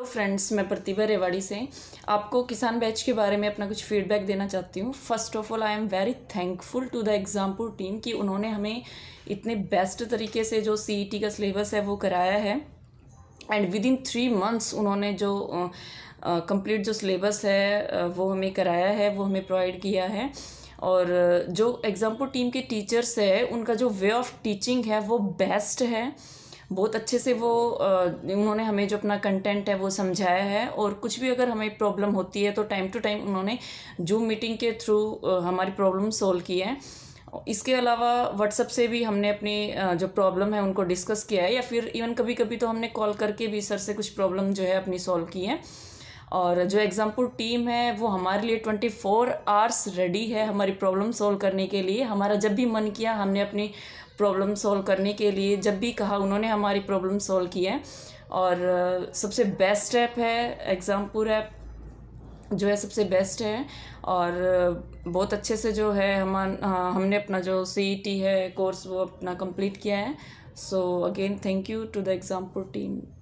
तो फ्रेंड्स मैं प्रतिभा रेवाड़ी से आपको किसान बैच के बारे में अपना कुछ फीडबैक देना चाहती हूँ first of all I am very thankful to the Exampur team कि उन्होंने हमें इतने बेस्ट तरीके से जो सी e का सिलेबस है वो कराया है and within three months उन्होंने जो कंप्लीट uh, जो सिलेबस है uh, वो हमें कराया है वो हमें प्रोवाइड किया है और जो एग्ज़ाम्पल टीम के टीचर्स है उनका जो वे ऑफ टीचिंग है वो बेस्ट है बहुत अच्छे से वो उन्होंने हमें जो अपना कंटेंट है वो समझाया है और कुछ भी अगर हमें प्रॉब्लम होती है तो टाइम टू टाइम उन्होंने जूम मीटिंग के थ्रू हमारी प्रॉब्लम सॉल्व की है इसके अलावा व्हाट्सअप से भी हमने अपनी जो प्रॉब्लम है उनको डिस्कस किया है या फिर इवन कभी कभी तो हमने कॉल करके भी सर से कुछ प्रॉब्लम जो है अपनी सॉल्व की है और जो एग्जाम्पल टीम है वो हमारे लिए ट्वेंटी फोर आवर्स रेडी है हमारी प्रॉब्लम सोल्व करने के लिए हमारा जब भी मन किया हमने अपनी प्रॉब्लम सोल्व करने के लिए जब भी कहा उन्होंने हमारी प्रॉब्लम सोल्व की है और सबसे बेस्ट ऐप है एग्ज़ामपुर ऐप जो है सबसे बेस्ट है और बहुत अच्छे से जो है हम हमने अपना जो सी e है कोर्स वो अपना कंप्लीट किया है so again thank you to the Exampur team